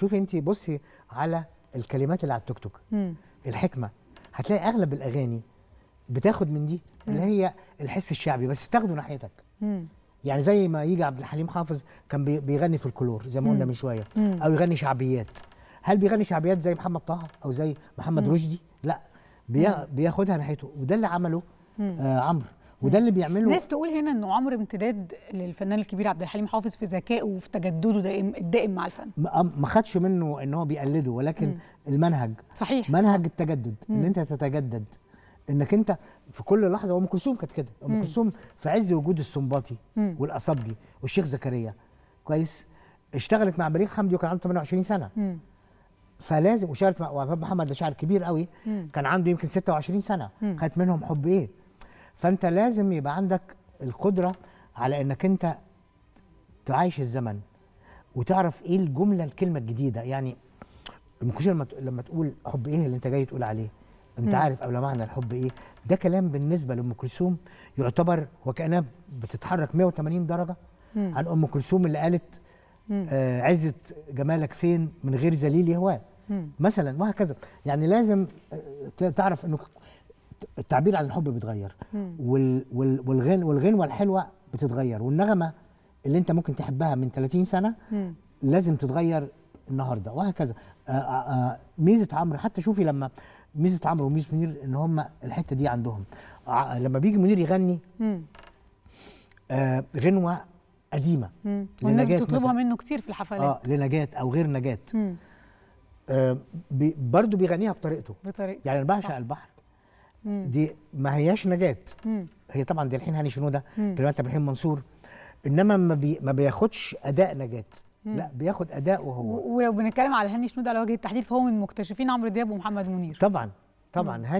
شوفي انت بصي على الكلمات اللي على التيك توك الحكمه هتلاقي اغلب الاغاني بتاخد من دي اللي هي الحس الشعبي بس تاخده ناحيتك يعني زي ما يجي عبد الحليم حافظ كان بيغني في الكلور زي ما قلنا من شويه او يغني شعبيات هل بيغني شعبيات زي محمد طه او زي محمد رشدي لا بياخدها ناحيته وده اللي عمله آه عمرو وده اللي بيعمله ناس تقول هنا انه عمر امتداد للفنان الكبير عبد الحليم حافظ في ذكائه وفي تجدده دائم الدائم مع الفن ما خدش منه ان هو بيقلده ولكن مم. المنهج صحيح منهج التجدد مم. ان انت تتجدد انك انت في كل لحظه ام كلثوم كانت كده ام كلثوم في عز وجود السنباطي والاصبجي والشيخ زكريا كويس اشتغلت مع بليغ حمدي وكان عنده 28 سنه مم. فلازم وشارت مع محمد ده شاعر كبير قوي مم. كان عنده يمكن 26 سنه خدت منهم حب ايه فانت لازم يبقى عندك القدره على انك انت تعايش الزمن وتعرف ايه الجمله الكلمه الجديده يعني مش لما لما تقول حب ايه اللي انت جاي تقول عليه انت م. عارف او معنى الحب ايه ده كلام بالنسبه لام كلثوم يعتبر وكانها بتتحرك 180 درجه م. عن ام كلثوم اللي قالت آه عزه جمالك فين من غير ذليل يهواه مثلا وهكذا يعني لازم آه، تعرف انه التعبير عن الحب بيتغير والغن والغنوه الحلوه بتتغير والنغمه اللي انت ممكن تحبها من 30 سنه مم. لازم تتغير النهارده وهكذا آه، آه، آه، ميزه عمرو حتى شوفي لما ميزه عمرو وميزه منير ان هم الحته دي عندهم لما بيجي منير يغني غنوه قديمه والناس بتطلبها منه كتير في الحفلات اه لنجاه او غير نجاه آه برضه بيغنيها بطريقته بطريقته يعني انا بعشق البحر مم. دي ما هياش نجاه هي طبعا دي الحين هاني شنوده دلوقتي ابراهيم منصور انما ما, بي ما بياخدش اداء نجاه لا بياخد اداء وهو ولو بنتكلم على هاني شنوده على وجه التحديد فهو من مكتشفين عمرو دياب ومحمد منير طبعا طبعا مم. هاني